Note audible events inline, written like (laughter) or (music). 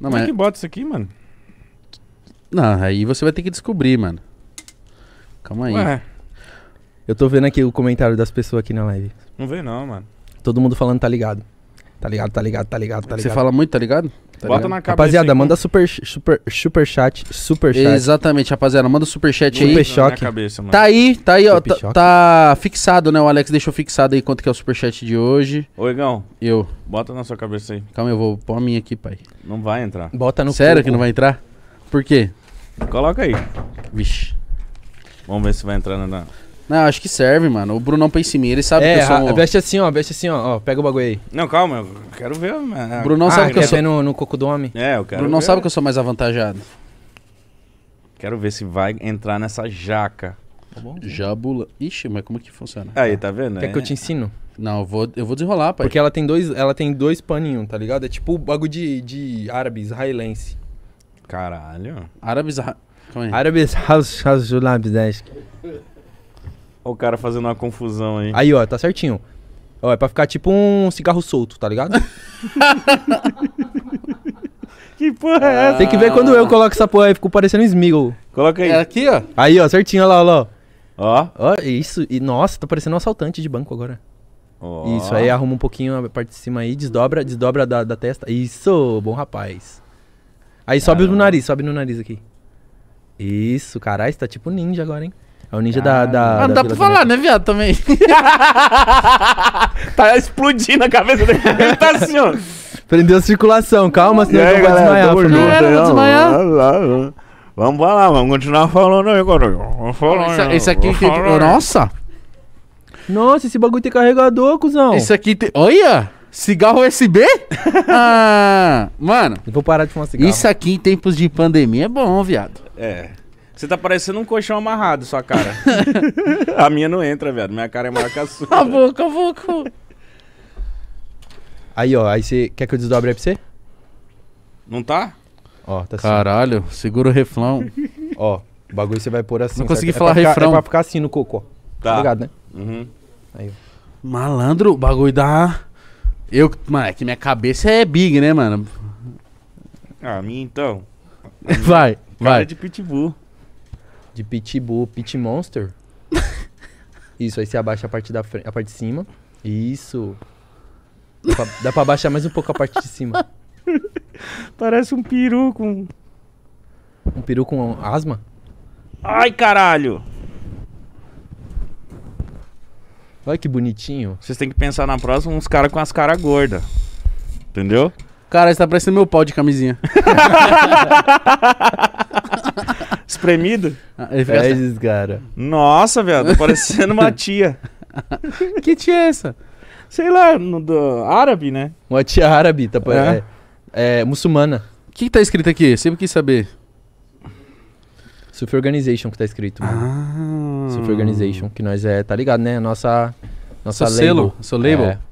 Não, Como é mas... é que bota isso aqui, mano? Não, aí você vai ter que descobrir, mano. Calma aí. Ué. Eu tô vendo aqui o comentário das pessoas aqui na live. Não vê não, mano. Todo mundo falando tá ligado. Tá ligado, tá ligado, tá ligado, tá ligado. Você fala muito, tá ligado? Tá Bota ligado? na cabeça. Rapaziada, aí, manda super, super, super chat, super chat. Exatamente, rapaziada, manda super chat super aí. Super choque. Cabeça, tá aí, tá aí, ó, tá, tá, fixado, né? O Alex deixou fixado aí quanto que é o super chat de hoje. Ô, Egão. Eu. Bota na sua cabeça aí. Calma, eu vou pôr a minha aqui, pai. Não vai entrar. Bota no Sério cubo. que não vai entrar? Por quê? Coloca aí. Vixe. Vamos ver se vai entrar na. Não, acho que serve, mano. O Brunão mim, ele sabe é, que eu sou... É, veste assim, ó, veste assim, ó, ó, Pega o bagulho aí. Não, calma, eu quero ver, mano. Brunão ah, sabe que eu sou... no, no coco do homem? É, eu quero Brunão ver. sabe que eu sou mais avantajado. Quero ver se vai entrar nessa jaca. Tá bom? Jabula. Ixi, mas como é que funciona? Aí, tá vendo? Quer é. que eu é. te ensino? Não, eu vou, eu vou desenrolar, pai. Porque ela tem dois, ela tem dois paninhos, tá ligado? É tipo o bagulho de, de árabe, israelense. Caralho. Árabes... Calma aí. Árabes... (laughs) Olha o cara fazendo uma confusão aí. Aí, ó, tá certinho. Ó, é pra ficar tipo um cigarro solto, tá ligado? (laughs) que porra é essa? Tem que ver quando eu coloco essa porra aí, fico parecendo um Smiggle. Coloca aí. É aqui, ó. Aí, ó, certinho, olha lá, olha lá. Ó. Ó, isso. E, nossa, tá parecendo um assaltante de banco agora. Ó. Isso, aí arruma um pouquinho a parte de cima aí, desdobra, desdobra da, da testa. Isso, bom rapaz. Aí sobe Caramba. no nariz, sobe no nariz aqui. Isso, caralho, você tá tipo ninja agora, hein? É o ninja da, da. Ah, não da dá pra falar, né, viado? Também. (laughs) tá explodindo a cabeça dele. Ele tá assim, ó. Prendeu a circulação, calma, senão aí, eu vou desmaiar. junto, eu vou desmaiar. Vamos lá, vamos continuar falando aí, cara. Vamos falar. Esse, esse aqui. Que... Nossa! Nossa, esse bagulho tem carregador, cuzão. Esse aqui tem. Olha! Cigarro USB? (laughs) ah, mano. Eu vou parar de fumar cigarro. Isso aqui em tempos de pandemia é bom, viado. É. Você tá parecendo um colchão amarrado, sua cara. (laughs) a minha não entra, velho. Minha cara é maior que a sua. A boca, a boca. Aí, ó. Aí você. Quer que eu desdobre aí pra você? Não tá? Ó, tá assim. Caralho, segura o refrão. Ó, o bagulho você vai pôr assim. Não consegui é falar é pra refrão. Ficar, é pra ficar assim no cocô. Tá. Obrigado, tá né? Uhum. Aí. Malandro, o bagulho da. Eu. Mano, é que minha cabeça é big, né, mano? Ah, minha então. (laughs) vai, cara vai. de pitbull de Pitbull, Pit Monster. (laughs) Isso, aí você abaixa a parte da frente, a parte de cima. Isso. Dá pra, dá pra abaixar mais um pouco a parte de cima. (laughs) Parece um peru com. Um peru com asma? Ai, caralho! Olha que bonitinho. Vocês têm que pensar na próxima uns caras com as caras gordas. Entendeu? Cara, isso tá parecendo meu pau de camisinha. (laughs) espremido. Ah, ele fica é, assim. cara. Nossa, velho, parecendo uma tia. (laughs) que tia é essa? Sei lá, no, do árabe, né? Uma tia árabe, tá, é. É, é muçulmana. O que, que tá escrito aqui? Sempre quis saber. Sufi Organization que tá escrito. Mano. Ah. Sufi Organization, que nós é, tá ligado, né? Nossa. Nossa seu label. selo, seu label. É.